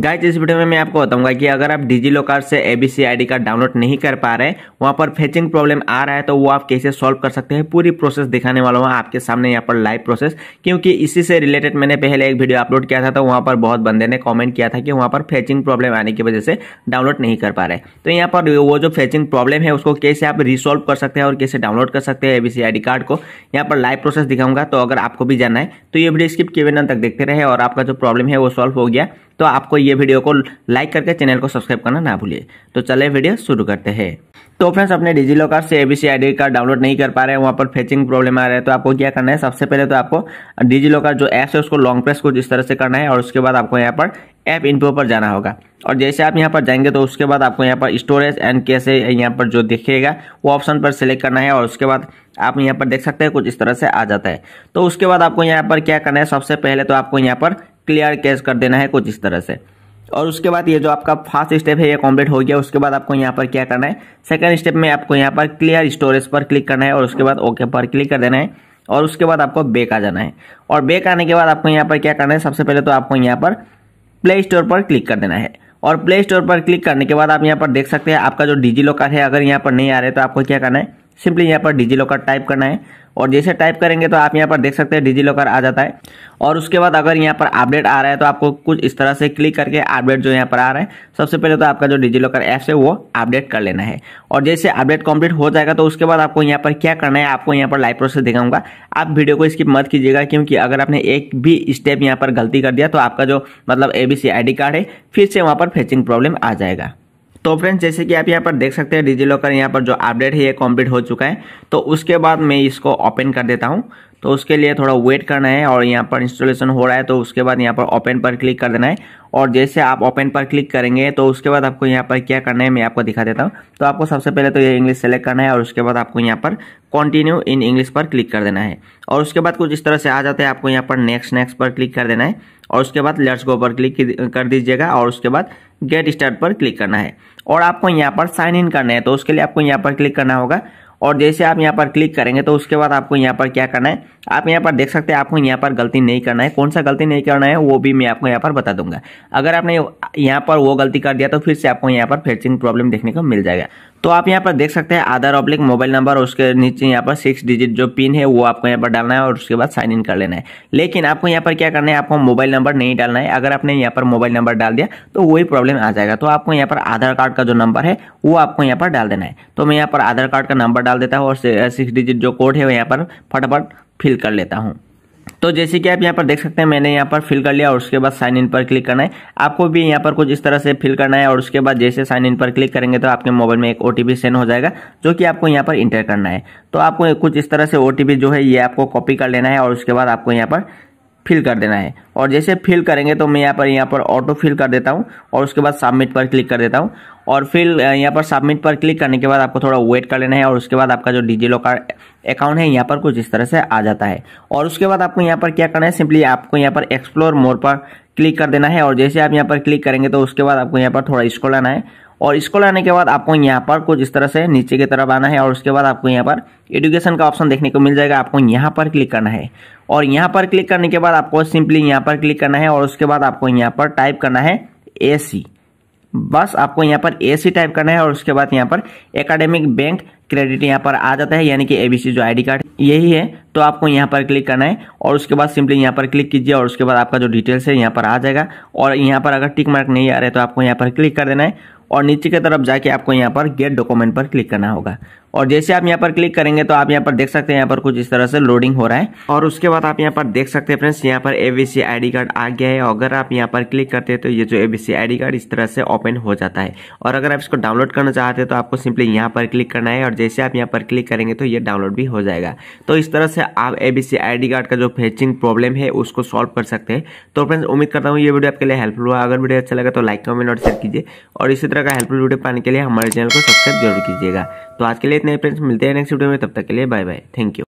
guys इस video में मैं आपको बताऊंगा कि अगर आप डिजी लॉकर से एबीसी आईडी कार्ड डाउनलोड नहीं कर पा रहे वहां पर फेचिंग प्रॉब्लम आ रहा है तो वो आप कैसे सॉल्व कर सकते हैं पूरी प्रोसेस दिखाने वाला हूं आपके सामने यहां पर लाइव प्रोसेस क्योंकि इसी से रिलेटेड मैंने पहले एक वीडियो अपलोड किया था तो वहां पर बहुत बंदे ने कॉमेंट किया था कि वहां पर फेचिंग प्रॉब्लम आने की वजह से डाउनलोड नहीं कर पा रहे तो यहाँ पर वो जो फेचिंग प्रॉब्लम है उसको कैसे आप रिसोल्व कर सकते हैं और कैसे डाउनलोड कर सकते हैं एबीसी आई कार्ड को यहाँ पर लाइव प्रोसेस दिखाऊंगा तो अगर आपको भी जाना है तो ये वीडियो स्किप किए बिना तक देखते रहे और आपका जो प्रॉब्लम है वो सॉल्व हो गया तो आपको ये वीडियो को लाइक करके चैनल को सब्सक्राइब करना ना भूलिए तो चले वीडियो शुरू करते हैं तो फ्रेंड्स अपने डिजी लॉकर से एबीसी आईडी कार्ड डाउनलोड नहीं कर पा रहे हैं वहाँ पर फेचिंग प्रॉब्लम आ रहा है तो आपको क्या करना है सबसे पहले तो आपको डिजी लॉकर जो ऐप है उसको लॉन्ग प्रेस कुछ इस तरह से करना है और उसके बाद आपको यहाँ पर ऐप इनपो पर जाना होगा और जैसे आप यहाँ पर जाएंगे तो उसके बाद आपको यहाँ पर स्टोरेज एंड कैसे यहाँ पर जो दिखेगा वो ऑप्शन पर सिलेक्ट करना है और उसके बाद आप यहाँ पर देख सकते हैं कुछ इस तरह से आ जाता है तो उसके बाद आपको यहाँ पर क्या करना है सबसे पहले तो आपको यहाँ पर क्लियर कैश कर देना है कुछ इस तरह से और उसके बाद ये जो आपका फर्स्ट स्टेप है ये कंप्लीट हो गया उसके बाद आपको यहाँ पर क्या करना है सेकंड स्टेप में आपको यहाँ पर क्लियर स्टोरेज पर क्लिक करना है और उसके बाद ओके पर क्लिक कर देना है और उसके बाद आपको बेक आ जाना है और बेक आने के बाद आपको यहाँ पर क्या करना है सबसे पहले तो आपको यहाँ पर प्ले स्टोर पर क्लिक कर देना है और प्ले स्टोर पर क्लिक करने के बाद आप यहाँ पर देख सकते हैं आपका जो डिजी लॉकर है अगर यहाँ पर नहीं आ रहे तो आपको क्या करना है सिंपली यहाँ पर डिजी लॉकर टाइप करना है और जैसे टाइप करेंगे तो आप यहाँ पर देख सकते हैं डिजी लॉकर आ जाता है और उसके बाद अगर यहाँ पर अपडेट आ रहा है तो आपको कुछ इस तरह से क्लिक करके अपडेट जो यहाँ पर आ रहा है सबसे पहले तो आपका जो डिजी लॉकर ऐप है वो अपडेट कर लेना है और जैसे अपडेट कंप्लीट हो जाएगा तो उसके बाद आपको यहाँ पर क्या करना है आपको यहाँ पर लाइव प्रोसेस दिखाऊंगा आप वीडियो को स्किप मत कीजिएगा क्योंकि अगर आपने एक भी स्टेप यहाँ पर गलती कर दिया तो आपका जो मतलब ए बी कार्ड है फिर से वहाँ पर फेचिंग प्रॉब्लम आ जाएगा तो फ्रेंड्स जैसे कि आप यहाँ पर देख सकते हैं डिजी लॉकर यहाँ पर जो अपडेट है ये कंप्लीट हो चुका है तो उसके बाद मैं इसको ओपन कर देता हूँ तो उसके लिए थोड़ा वेट करना है और यहाँ पर इंस्टॉलेशन हो रहा है तो उसके बाद यहाँ पर ओपन पर क्लिक कर देना है और जैसे आप ओपन पर क्लिक करेंगे तो उसके बाद आपको यहाँ पर क्या करना है मैं आपको दिखा देता हूँ तो आपको सबसे पहले तो ये इंग्लिश सेलेक्ट करना है और उसके बाद आपको यहाँ पर कंटिन्यू इन इंग्लिश पर क्लिक कर देना है और उसके बाद कुछ इस तरह से आ जाता है आपको यहाँ पर नेक्स्ट नेक्स्ट पर क्लिक कर देना है और उसके बाद लेट्स गो पर क्लिक कर दीजिएगा और उसके बाद गेट स्टार्ट पर क्लिक करना है और आपको यहाँ पर साइन इन करना है तो उसके लिए आपको यहाँ पर क्लिक करना होगा और जैसे आप यहाँ पर क्लिक करेंगे तो उसके बाद आपको यहाँ पर क्या करना है आप यहाँ पर देख सकते हैं आपको यहाँ पर गलती नहीं करना है कौन सा गलती नहीं करना है वो भी मैं आपको यहाँ पर बता दूंगा अगर आपने यहाँ पर वो गलती कर दिया तो फिर से आपको यहाँ पर फेचिंग प्रॉब्लम देखने को मिल जाएगा तो आप यहाँ पर देख सकते हैं आधार ऑब्लिक मोबाइल नंबर और उसके नीचे यहाँ पर सिक्स डिजिट जो पिन है वो आपको यहाँ पर डालना है और उसके बाद साइन इन कर लेना है लेकिन आपको यहाँ पर क्या करना है आपको मोबाइल नंबर नहीं डालना है अगर आपने यहाँ पर मोबाइल नंबर डाल दिया तो वही प्रॉब्लम आ जाएगा तो आपको यहाँ पर आधार कार्ड का जो नंबर है वो आपको यहाँ पर डाल देना है तो मैं यहाँ पर आधार कार्ड का नंबर डाल देता हूँ और सिक्स डिजिट जो कोड है वो यहाँ पर फटाफट फिल कर लेता हूँ तो जैसे कि आप यहाँ पर देख सकते हैं मैंने यहाँ पर फिल कर लिया और उसके बाद साइन इन पर क्लिक करना है आपको भी यहाँ पर कुछ इस तरह से फिल करना है और उसके बाद जैसे साइन इन पर क्लिक करेंगे तो आपके मोबाइल में एक ओ सेंड हो जाएगा जो कि आपको यहाँ पर इंटर करना है तो आपको कुछ इस तरह से ओ जो है ये आपको कॉपी कर लेना है और उसके बाद आपको यहाँ पर फिल कर देना है और जैसे फिल करेंगे तो मैं यहाँ पर यहाँ पर ऑटो फिल कर देता हूँ और उसके बाद सबमिट पर क्लिक कर देता हूँ और फिर यहाँ पर सबमिट पर क्लिक करने के बाद आपको थोड़ा वेट कर लेना है और उसके बाद आपका जो डिजी लॉकर अकाउंट है यहाँ पर कुछ इस तरह से आ जाता है और उसके बाद आपको यहाँ पर क्या करना है सिंपली आपको यहाँ पर एक्सप्लोर मोर पर क्लिक कर देना है और जैसे आप यहाँ पर क्लिक करेंगे तो उसके बाद आपको यहाँ पर थोड़ा स्कोल आना है और इसको लाने के बाद आपको यहाँ पर कुछ इस तरह से नीचे की तरफ आना है और उसके बाद आपको यहाँ पर एडुकेशन का ऑप्शन देखने को मिल जाएगा आपको यहाँ पर क्लिक करना है और यहाँ पर क्लिक करने के बाद आपको सिंपली यहाँ पर क्लिक करना है और उसके बाद आपको यहाँ पर टाइप करना है ए बस आपको यहाँ पर ए टाइप करना है और उसके बाद यहाँ पर एकेडमिक बैंक क्रेडिट यहाँ पर आ जाता है यानी कि एबीसी जो आईडी कार्ड यही है तो आपको यहाँ पर क्लिक करना है और उसके बाद सिंपली यहाँ पर क्लिक कीजिए और उसके बाद आपका जो डिटेल्स है यहाँ पर आ जाएगा और यहाँ पर अगर टिक मार्क नहीं आ रहा है तो आपको यहाँ पर क्लिक कर देना है और नीचे की तरफ जाके आपको यहाँ पर गेट डॉक्यूमेंट पर क्लिक करना होगा और जैसे आप यहाँ पर क्लिक करेंगे तो आप यहाँ पर देख सकते हैं यहाँ पर कुछ इस तरह से लोडिंग हो रहा है और उसके बाद आप यहाँ पर देख सकते हैं फ्रेंड्स यहाँ पर एबीसी आईडी कार्ड आ गया है अगर आप यहाँ पर क्लिक करते हैं तो ये जो एबीसी आईडी कार्ड इस तरह से ओपन हो जाता है और अगर आप इसको डाउनलोड करना चाहते हैं तो आपको सिंपली यहाँ पर क्लिक करना है और जैसे आप यहाँ पर क्लिक करेंगे तो ये डाउनलोड भी हो जाएगा तो इस तरह से आप एबीसी बी कार्ड का जो फेचिंग प्रॉब्लम है उसको सॉल्व कर सकते हैं तो फ्रेंड्स उम्मीद करता हूँ ये वीडियो आपके लिए हेल्पफुल हुआ अगर वीडियो अच्छा लगा तो लाइक कमेंट और शेयर कीजिए और इसी तरह तरह का हेल्पफुल वीडियो पाने के लिए हमारे चैनल को सब्सक्राइब जरूर कीजिएगा तो आज के लिए इतने फ्रेंड्स मिलते हैं नेक्स्ट वीडियो में तब तक के लिए बाय बाय थैंक यू